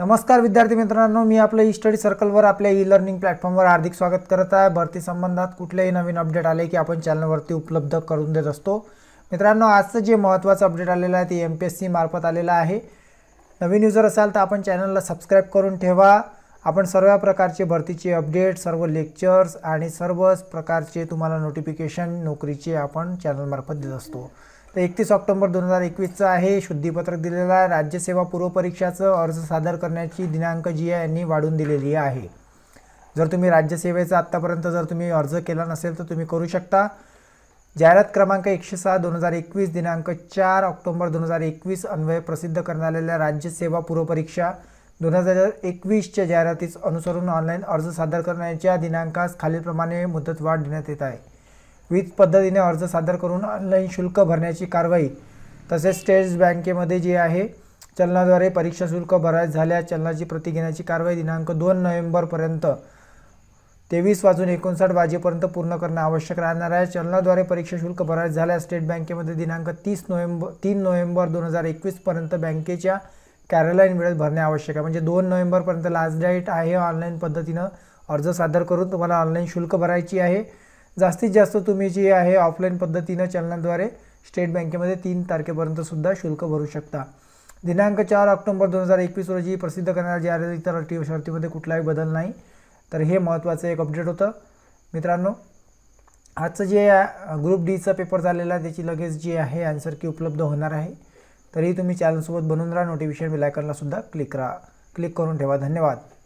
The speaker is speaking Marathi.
नमस्कार विद्यार्थी मित्रांनो मी आपलं ई स्टडी सर्कलवर आपल्या ई लर्निंग प्लॅटफॉर्मवर हार्दिक स्वागत करत आहे भरती संबंधात कुठलेही नवीन अपडेट आले की आपण चॅनलवरती उपलब्ध करून देत असतो मित्रांनो आजचं जे महत्त्वाचं अपडेट आलेलं आहे ते एम पी एस सी मार्फत आलेलं आहे नवीन युजर असाल तर आपण चॅनलला सबस्क्राईब करून ठेवा आपण सर्व प्रकारचे भरतीचे अपडेट सर्व लेक्चर्स आणि सर्वच प्रकारचे तुम्हाला नोटिफिकेशन नोकरीचे आपण चॅनलमार्फत देत असतो तर एकतीस ऑक्टोबर दोन हजार एकवीसचं आहे शुद्धीपत्रक दिलेलं आहे राज्यसेवा पूर्वपरीक्षाचं अर्ज सादर करण्याची दिनांक जी आहे यांनी वाढून दिलेली आहे जर तुम्ही राज्यसेवेचा आत्तापर्यंत जर तुम्ही अर्ज केला नसेल तर तुम्ही करू शकता जाहिरात क्रमांक एकशे सहा दोन हजार एकवीस दिनांक चार ऑक्टोबर दोन हजार एकवीस अन्वये प्रसिद्ध करण्यात आलेल्या राज्यसेवा पूर्वपरीक्षा दोन हजार एकवीसच्या जाहिरातीस अनुसरून ऑनलाईन अर्ज सादर करण्याच्या दिनांकास खालीलप्रमाणे मुदतवाढ देण्यात येत आहे विविध पद्धतीने अर्ज सादर करून ऑनलाईन शुल्क भरण्याची कारवाई तसेच स्टेट बँकेमध्ये जे आहे चलनाद्वारे परीक्षा शुल्क भरायच झाल्या चलनाची प्रती घेण्याची कारवाई दिनांक दोन नोव्हेंबरपर्यंत तेवीस वाजून एकोणसाठ वाजेपर्यंत पूर्ण करणे आवश्यक राहणार आहे चलनाद्वारे परीक्षा शुल्क भरायच झाल्या स्टेट बँकेमध्ये दिनांक तीस नोव्हेंबर तीन नोव्हेंबर दोन हजार एकवीसपर्यंत बँकेच्या कॅरलाईन वेळेत भरणे आवश्यक आहे म्हणजे दोन नोव्हेंबरपर्यंत लास्ट डेट आहे ऑनलाईन पद्धतीनं अर्ज सादर करून तुम्हाला ऑनलाईन शुल्क भरायची आहे जास्तीत जास्त तुम्ही जी आहे ऑफलाईन पद्धतीनं चलनाद्वारे स्टेट बँकेमध्ये तीन तारखेपर्यंतसुद्धा शुल्क भरू शकता दिनांक चार ऑक्टोबर दोन हजार एकवीस रोजी प्रसिद्ध करण्यात जे आहे इतर अटी शर्तीमध्ये कुठलाही बदल नाही तर हे महत्त्वाचं एक अपडेट होतं मित्रांनो आजचं जे ग्रुप डीचं पेपर झालेला त्याची लगेच जी आहे आन्सर की उपलब्ध होणार आहे तरी तुम्ही चॅनलसोबत बनून राहा नोटिफिकेशन बिलायकनलासुद्धा सुद्धा क्लिक करा क्लिक करून ठेवा धन्यवाद